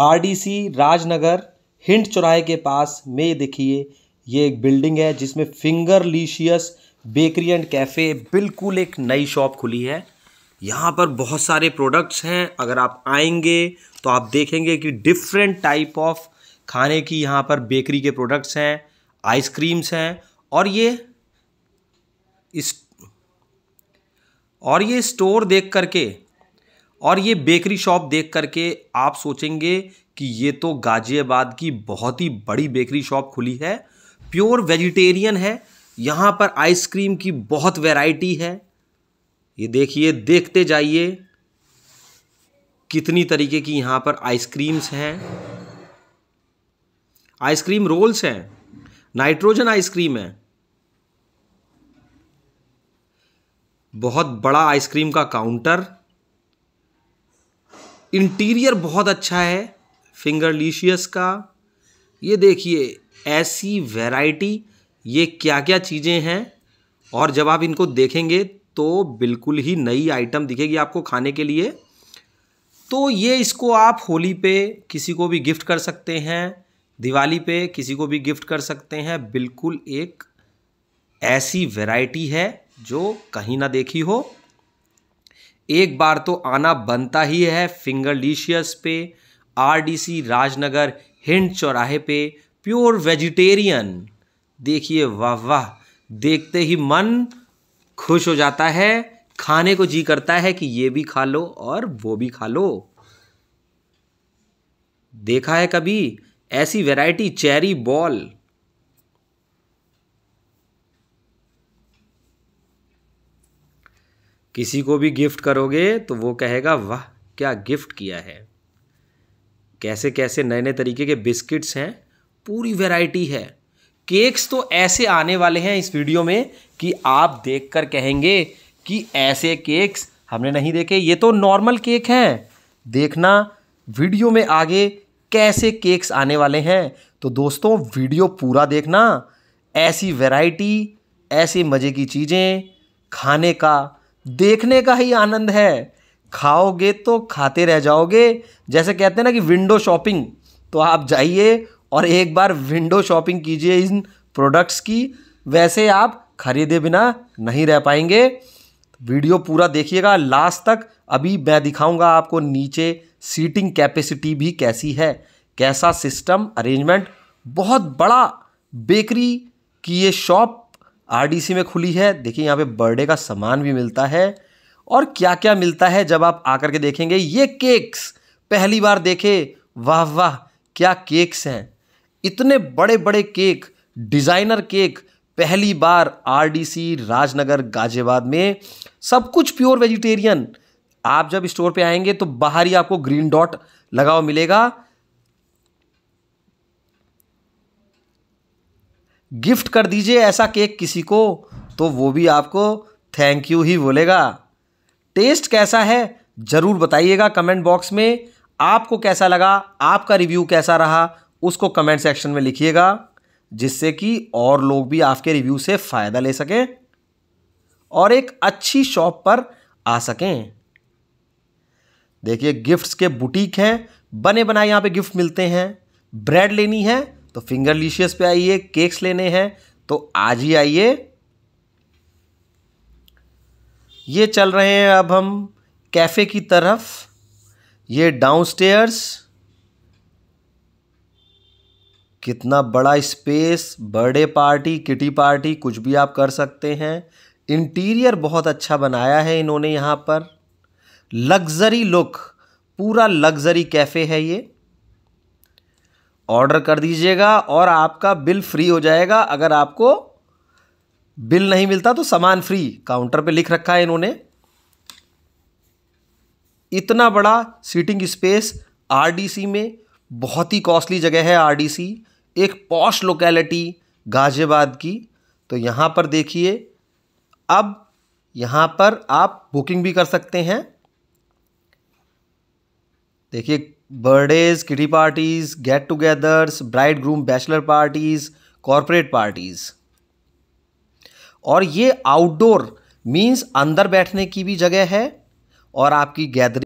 RDC Rajnagar hind चौराहे के पास में देखिए ये एक बिल्डिंग है जिसमें Fingerlicious bakery and cafe बिल्कुल एक नई शॉप खुली है यहाँ पर बहुत सारे प्रोडक्ट्स हैं अगर आप आएंगे तो आप देखेंगे कि डिफरेंट टाइप ऑफ खाने की यहाँ पर बेकरी के प्रोडक्ट्स हैं आइसक्रीम्स हैं और ये इस और ये स्टोर देख करके और ये बेकरी शॉप देख करके आप सोचेंगे कि ये तो गाजियाबाद की बहुत ही बड़ी बेकरी शॉप खुली है प्योर वेजिटेरियन है यहाँ पर आइसक्रीम की बहुत वैरायटी है ये देखिए देखते जाइए कितनी तरीके की यहाँ पर आइसक्रीम्स हैं आइसक्रीम रोल्स हैं नाइट्रोजन आइसक्रीम है बहुत बड़ा आइसक्रीम का काउंटर इंटीरियर बहुत अच्छा है फिंगरलिशियस का ये देखिए ऐसी वैरायटी ये क्या क्या चीज़ें हैं और जब आप इनको देखेंगे तो बिल्कुल ही नई आइटम दिखेगी आपको खाने के लिए तो ये इसको आप होली पे किसी को भी गिफ्ट कर सकते हैं दिवाली पे किसी को भी गिफ्ट कर सकते हैं बिल्कुल एक ऐसी वैरायटी है जो कहीं ना देखी हो एक बार तो आना बनता ही है फिंगर डिशियस पे आरडीसी राजनगर हिंड चौराहे पे प्योर वेजिटेरियन देखिए वाह वाह देखते ही मन खुश हो जाता है खाने को जी करता है कि ये भी खा लो और वो भी खा लो देखा है कभी ऐसी वैरायटी चेरी बॉल किसी को भी गिफ्ट करोगे तो वो कहेगा वाह क्या गिफ्ट किया है कैसे कैसे नए नए तरीके के बिस्किट्स हैं पूरी वैरायटी है केक्स तो ऐसे आने वाले हैं इस वीडियो में कि आप देखकर कहेंगे कि ऐसे केक्स हमने नहीं देखे ये तो नॉर्मल केक हैं देखना वीडियो में आगे कैसे केक्स आने वाले हैं तो दोस्तों वीडियो पूरा देखना ऐसी वैरायटी ऐसे मज़े की चीज़ें खाने का देखने का ही आनंद है खाओगे तो खाते रह जाओगे जैसे कहते हैं ना कि विंडो शॉपिंग तो आप जाइए और एक बार विंडो शॉपिंग कीजिए इन प्रोडक्ट्स की वैसे आप खरीदे बिना नहीं रह पाएंगे वीडियो पूरा देखिएगा लास्ट तक अभी मैं दिखाऊंगा आपको नीचे सीटिंग कैपेसिटी भी कैसी है कैसा सिस्टम अरेंजमेंट बहुत बड़ा बेकरी की ये शॉप आरडीसी में खुली है देखिए यहाँ पे बर्थडे का सामान भी मिलता है और क्या क्या मिलता है जब आप आकर के देखेंगे ये केक्स पहली बार देखे वाह वाह क्या केक्स हैं इतने बड़े बड़े केक डिज़ाइनर केक पहली बार आरडीसी राजनगर गाजियाबाद में सब कुछ प्योर वेजिटेरियन आप जब स्टोर पे आएंगे तो बाहर ही आपको ग्रीन डॉट लगा हुआ मिलेगा गिफ्ट कर दीजिए ऐसा केक किसी को तो वो भी आपको थैंक यू ही बोलेगा टेस्ट कैसा है ज़रूर बताइएगा कमेंट बॉक्स में आपको कैसा लगा आपका रिव्यू कैसा रहा उसको कमेंट सेक्शन में लिखिएगा जिससे कि और लोग भी आपके रिव्यू से फ़ायदा ले सकें और एक अच्छी शॉप पर आ सकें देखिए गिफ्ट्स के बुटीक हैं बने बनाए यहाँ पे गिफ्ट मिलते हैं ब्रेड लेनी है तो फिंगरलिशियस पे आइए केक्स लेने हैं तो आज ही आइए ये चल रहे हैं अब हम कैफ़े की तरफ ये डाउन स्टेयर्स कितना बड़ा space birthday party kitty party कुछ भी आप कर सकते हैं इंटीरियर बहुत अच्छा बनाया है इन्होंने यहाँ पर लग्जरी लुक पूरा लग्जरी कैफ़े है ये ऑर्डर कर दीजिएगा और आपका बिल फ्री हो जाएगा अगर आपको बिल नहीं मिलता तो सामान फ्री काउंटर पे लिख रखा है इन्होंने इतना बड़ा सीटिंग स्पेस आरडीसी में बहुत ही कॉस्टली जगह है आरडीसी एक पॉश लोकेलिटी गाजियाबाद की तो यहाँ पर देखिए अब यहाँ पर आप बुकिंग भी कर सकते हैं देखिए birthdays kitty parties get togethers bride groom bachelor parties corporate parties और ये आउटडोर मीन्स अंदर बैठने की भी जगह है और आपकी गैदरिंग